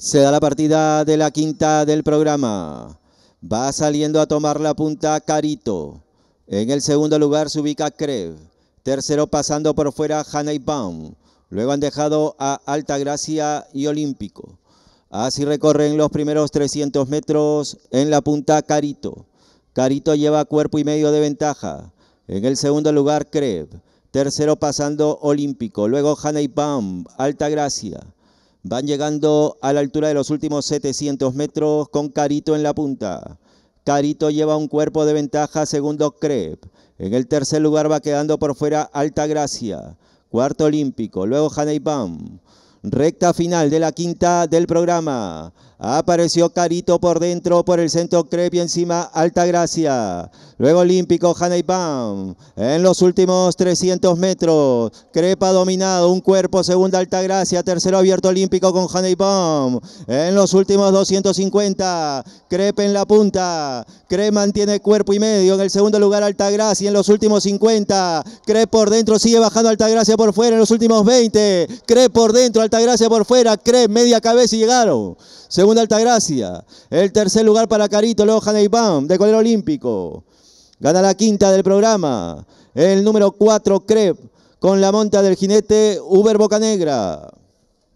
Se da la partida de la quinta del programa. Va saliendo a tomar la punta Carito. En el segundo lugar se ubica Krev. Tercero pasando por fuera y Baum. Luego han dejado a Altagracia y Olímpico. Así recorren los primeros 300 metros en la punta Carito. Carito lleva cuerpo y medio de ventaja. En el segundo lugar Kreb. Tercero pasando Olímpico. Luego y Baum, Altagracia. Van llegando a la altura de los últimos 700 metros con Carito en la punta. Carito lleva un cuerpo de ventaja, segundo Crep. En el tercer lugar va quedando por fuera Alta Gracia. Cuarto Olímpico, luego Bam. Recta final de la quinta del programa. Apareció Carito por dentro, por el centro y encima Altagracia. Luego Olímpico, Haney Bam. En los últimos 300 metros, Crepa dominado, un cuerpo, segunda Altagracia, tercero abierto Olímpico con Haney Bam. En los últimos 250, Crepe en la punta. Crepe mantiene cuerpo y medio. En el segundo lugar Altagracia, en los últimos 50. Crepe por dentro, sigue bajando Altagracia por fuera en los últimos 20. Crepe por dentro, Altagracia por fuera, Crep, media cabeza y llegaron. Segunda Altagracia. El tercer lugar para Carito, luego Bam, de colero olímpico. Gana la quinta del programa. El número 4, Crep, con la monta del jinete Uber Bocanegra.